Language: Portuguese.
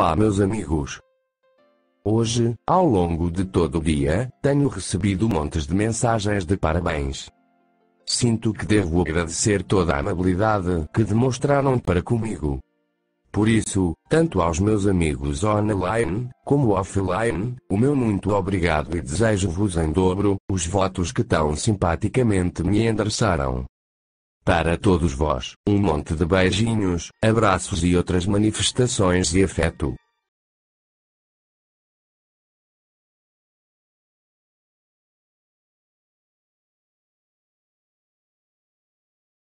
Olá, meus amigos. Hoje, ao longo de todo o dia, tenho recebido montes de mensagens de parabéns. Sinto que devo agradecer toda a amabilidade que demonstraram para comigo. Por isso, tanto aos meus amigos online, como offline, o meu muito obrigado e desejo-vos em dobro os votos que tão simpaticamente me endereçaram. Para todos vós, um monte de beijinhos, abraços e outras manifestações de afeto.